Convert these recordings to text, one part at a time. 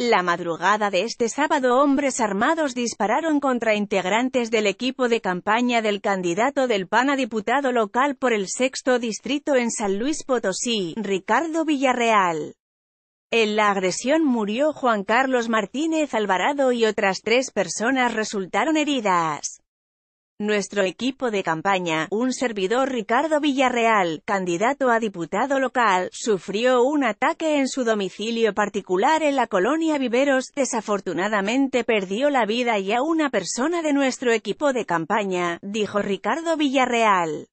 La madrugada de este sábado hombres armados dispararon contra integrantes del equipo de campaña del candidato del PAN a diputado local por el sexto distrito en San Luis Potosí, Ricardo Villarreal. En la agresión murió Juan Carlos Martínez Alvarado y otras tres personas resultaron heridas. Nuestro equipo de campaña, un servidor Ricardo Villarreal, candidato a diputado local, sufrió un ataque en su domicilio particular en la colonia Viveros, desafortunadamente perdió la vida y a una persona de nuestro equipo de campaña, dijo Ricardo Villarreal.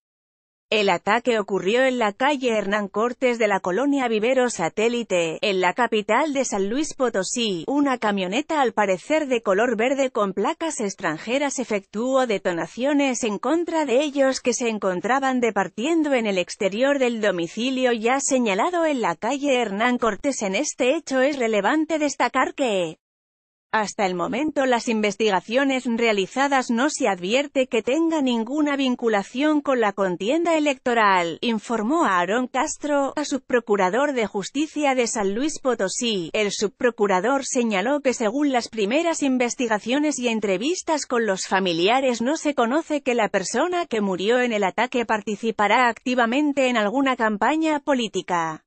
El ataque ocurrió en la calle Hernán Cortés de la colonia Vivero Satélite, en la capital de San Luis Potosí. Una camioneta al parecer de color verde con placas extranjeras efectuó detonaciones en contra de ellos que se encontraban departiendo en el exterior del domicilio ya señalado en la calle Hernán Cortés. En este hecho es relevante destacar que hasta el momento las investigaciones realizadas no se advierte que tenga ninguna vinculación con la contienda electoral, informó a Aaron Castro, a subprocurador de justicia de San Luis Potosí. El subprocurador señaló que según las primeras investigaciones y entrevistas con los familiares no se conoce que la persona que murió en el ataque participará activamente en alguna campaña política.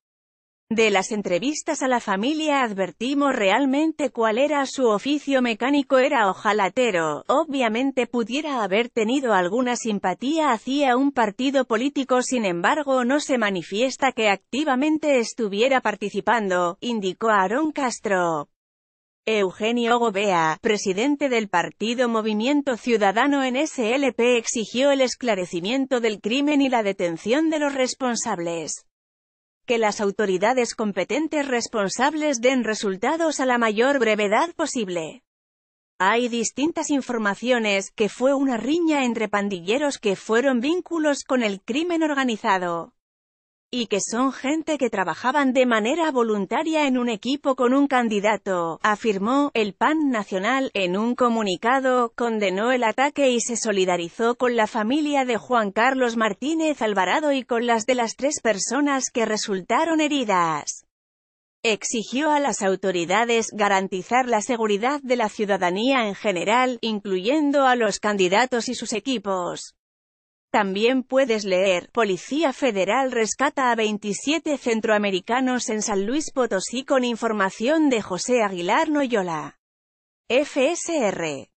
De las entrevistas a la familia advertimos realmente cuál era su oficio mecánico era ojalatero, obviamente pudiera haber tenido alguna simpatía hacia un partido político sin embargo no se manifiesta que activamente estuviera participando, indicó Aarón Castro. Eugenio Gobea, presidente del partido Movimiento Ciudadano en SLP exigió el esclarecimiento del crimen y la detención de los responsables que las autoridades competentes responsables den resultados a la mayor brevedad posible. Hay distintas informaciones, que fue una riña entre pandilleros que fueron vínculos con el crimen organizado y que son gente que trabajaban de manera voluntaria en un equipo con un candidato, afirmó. El PAN Nacional, en un comunicado, condenó el ataque y se solidarizó con la familia de Juan Carlos Martínez Alvarado y con las de las tres personas que resultaron heridas. Exigió a las autoridades garantizar la seguridad de la ciudadanía en general, incluyendo a los candidatos y sus equipos. También puedes leer, Policía Federal rescata a 27 centroamericanos en San Luis Potosí con información de José Aguilar Noyola. FSR